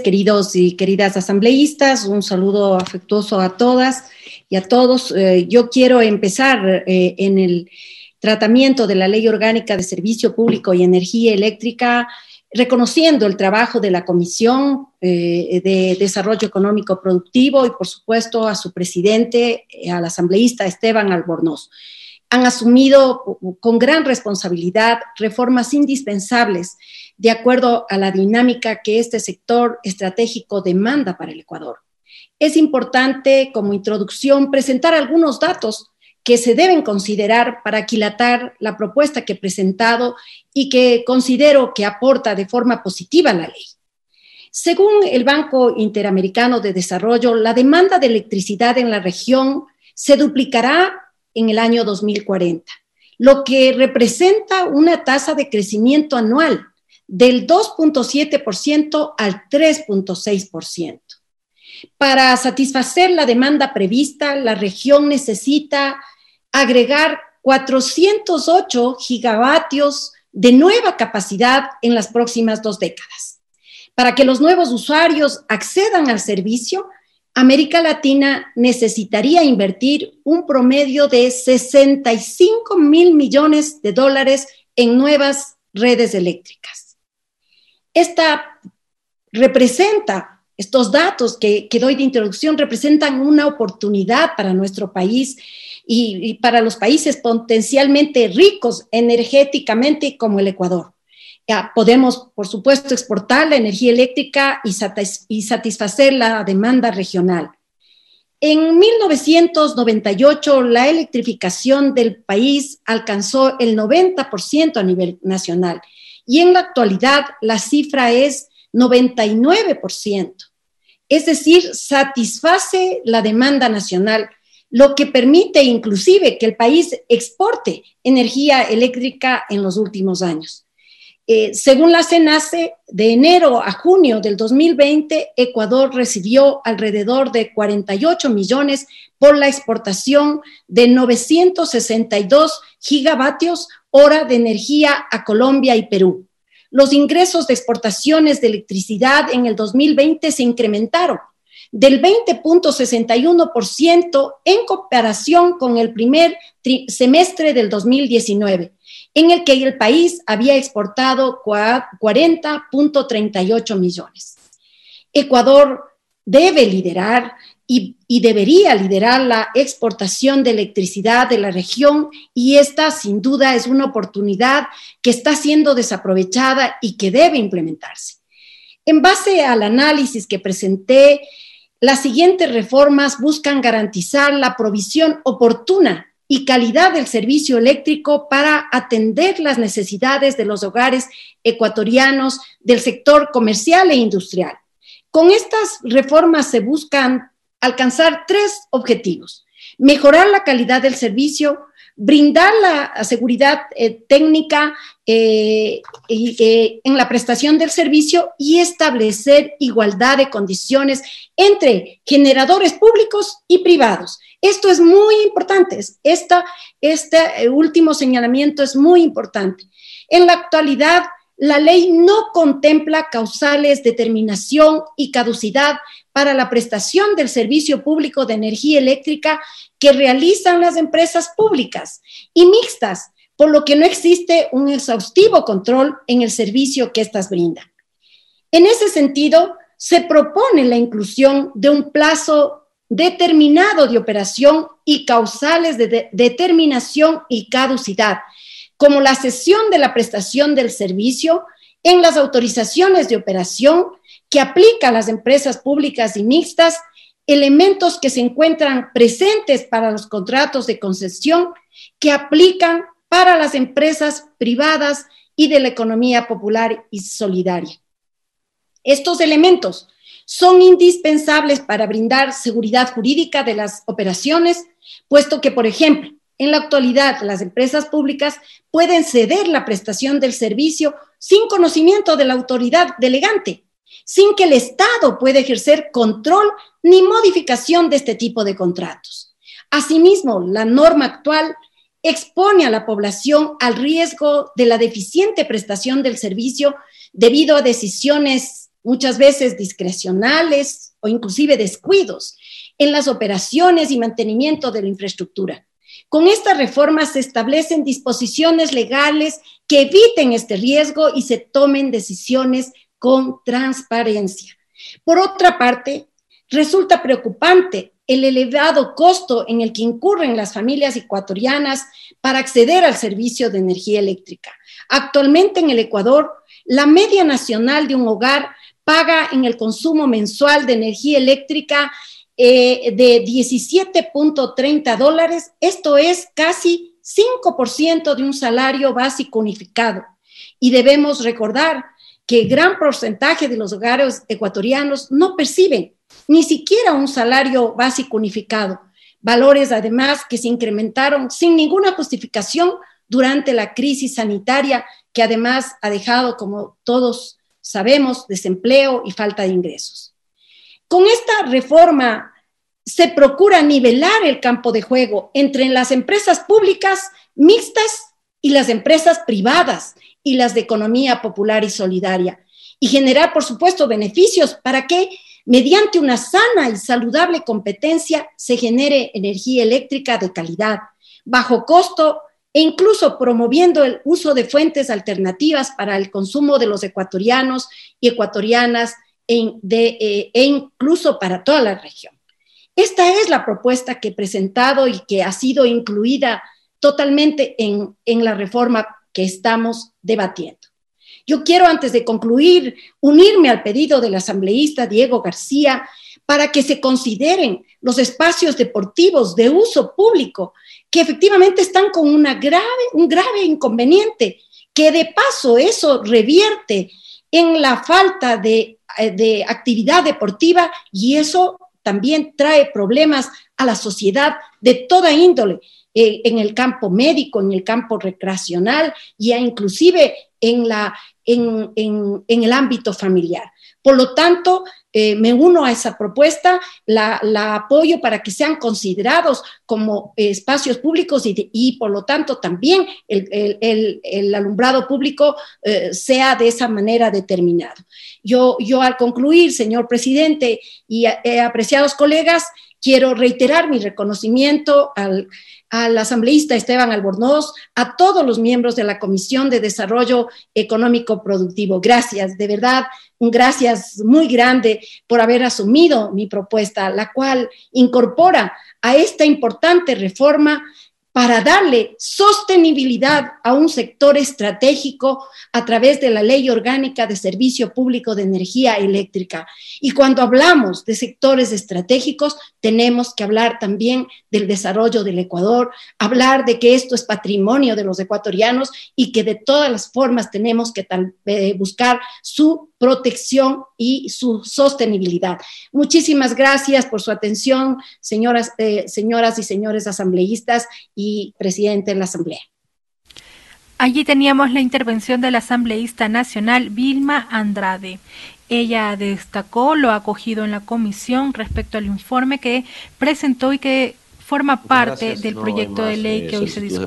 queridos y queridas asambleístas, un saludo afectuoso a todas y a todos. Eh, yo quiero empezar eh, en el tratamiento de la Ley Orgánica de Servicio Público y Energía Eléctrica, reconociendo el trabajo de la Comisión eh, de Desarrollo Económico Productivo y, por supuesto, a su presidente, al asambleísta Esteban Albornoz han asumido con gran responsabilidad reformas indispensables de acuerdo a la dinámica que este sector estratégico demanda para el Ecuador. Es importante, como introducción, presentar algunos datos que se deben considerar para aquilatar la propuesta que he presentado y que considero que aporta de forma positiva a la ley. Según el Banco Interamericano de Desarrollo, la demanda de electricidad en la región se duplicará en el año 2040, lo que representa una tasa de crecimiento anual del 2.7% al 3.6%. Para satisfacer la demanda prevista, la región necesita agregar 408 gigavatios de nueva capacidad en las próximas dos décadas. Para que los nuevos usuarios accedan al servicio, América Latina necesitaría invertir un promedio de 65 mil millones de dólares en nuevas redes eléctricas. Esta representa, estos datos que, doy de introducción representan una oportunidad para nuestro país y para los países potencialmente ricos energéticamente como el Ecuador podemos, por supuesto, exportar la energía eléctrica y, y satisfacer la demanda regional. En 1998, la electrificación del país alcanzó el 90% a nivel nacional y en la actualidad la cifra es 99%. Es decir, satisface la demanda nacional, lo que permite inclusive que el país exporte energía eléctrica en los últimos años. Eh, según la CENACE, de enero a junio del 2020, Ecuador recibió alrededor de 48 millones por la exportación de 962 gigavatios hora de energía a Colombia y Perú. Los ingresos de exportaciones de electricidad en el 2020 se incrementaron del 20.61% en comparación con el primer semestre del 2019 en el que el país había exportado 40.38 millones. Ecuador debe liderar y, debería liderar la exportación de electricidad de la región y esta sin duda es una oportunidad que está siendo desaprovechada y que debe implementarse. En base al análisis que presenté, las siguientes reformas buscan garantizar la provisión oportuna y calidad del servicio eléctrico para atender las necesidades de los hogares ecuatorianos del sector comercial e industrial. Con estas reformas se buscan alcanzar tres objetivos. Mejorar la calidad del servicio, brindar la seguridad eh, técnica eh, eh, en la prestación del servicio y establecer igualdad de condiciones entre generadores públicos y privados. Esto es muy importante, este último señalamiento es muy importante. En la actualidad, la ley no contempla causales, determinación y caducidad para la prestación del servicio público de energía eléctrica que realizan las empresas públicas y mixtas, por lo que no existe un exhaustivo control en el servicio que éstas brindan. En ese sentido, se propone la inclusión de un plazo determinado de operación y causales de, de determinación y caducidad, como la cesión de la prestación del servicio en las autorizaciones de operación que aplica a las empresas públicas y mixtas elementos que se encuentran presentes para los contratos de concesión que aplican para las empresas privadas y de la economía popular y solidaria. Estos elementos son indispensables para brindar seguridad jurídica de las operaciones, puesto que, por ejemplo, en la actualidad las empresas públicas pueden ceder la prestación del servicio sin conocimiento de la autoridad delegante, sin que el Estado pueda ejercer control ni modificación de este tipo de contratos. Asimismo, la norma actual expone a la población al riesgo de la deficiente prestación del servicio debido a decisiones muchas veces discrecionales o inclusive descuidos en las operaciones y mantenimiento de la infraestructura. Con esta reforma se establecen disposiciones legales que eviten este riesgo y se tomen decisiones con transparencia. Por otra parte, resulta preocupante el elevado costo en el que incurren las familias ecuatorianas para acceder al servicio de energía eléctrica. Actualmente en el Ecuador, la media nacional de un hogar paga en el consumo mensual de energía eléctrica eh, de 17.30 dólares, esto es casi 5% de un salario básico unificado. Y debemos recordar que gran porcentaje de los hogares ecuatorianos no perciben ni siquiera un salario básico unificado, valores además que se incrementaron sin ninguna justificación durante la crisis sanitaria que además ha dejado, como todos sabemos, desempleo y falta de ingresos. Con esta reforma se procura nivelar el campo de juego entre las empresas públicas mixtas y las empresas privadas, y las de economía popular y solidaria. Y generar, por supuesto, beneficios para que mediante una sana y saludable competencia se genere energía eléctrica de calidad, bajo costo e incluso promoviendo el uso de fuentes alternativas para el consumo de los ecuatorianos y ecuatorianas eh, e incluso para toda la región. Esta es la propuesta que he presentado y que ha sido incluida totalmente en, en la reforma estamos debatiendo. Yo quiero, antes de concluir, unirme al pedido del asambleísta Diego García para que se consideren los espacios deportivos de uso público que efectivamente están con una grave, un grave inconveniente, que de paso eso revierte en la falta de, eh, de actividad deportiva y eso también trae problemas a la sociedad de toda índole eh, en el campo médico, en el campo recreacional y inclusive en, la, en, en, el ámbito familiar. Por lo tanto, eh, me uno a esa propuesta, la, la, apoyo para que sean considerados como espacios públicos y, y, por lo tanto también el, el, el, alumbrado público eh, sea de esa manera determinado. Yo, yo al concluir, señor presidente y apreciados colegas, Quiero reiterar mi reconocimiento al, asambleísta Esteban Albornoz, a todos los miembros de la Comisión de Desarrollo Económico Productivo. Gracias, de verdad, un gracias muy grande por haber asumido mi propuesta, la cual incorpora a esta importante reforma para darle sostenibilidad a un sector estratégico a través de la Ley Orgánica de Servicio Público de Energía Eléctrica. Y cuando hablamos de sectores estratégicos, tenemos que hablar también del desarrollo del Ecuador, hablar de que esto es patrimonio de los ecuatorianos y que de todas las formas tenemos que eh, buscar su protección y su sostenibilidad. Muchísimas gracias por su atención, señoras, eh, señoras y señores asambleístas y presidente de la Asamblea. Allí teníamos la intervención de la asambleísta nacional Vilma Andrade. Ella destacó lo acogido en la comisión respecto al informe que presentó y que forma parte del proyecto de ley eh, que hoy se discute.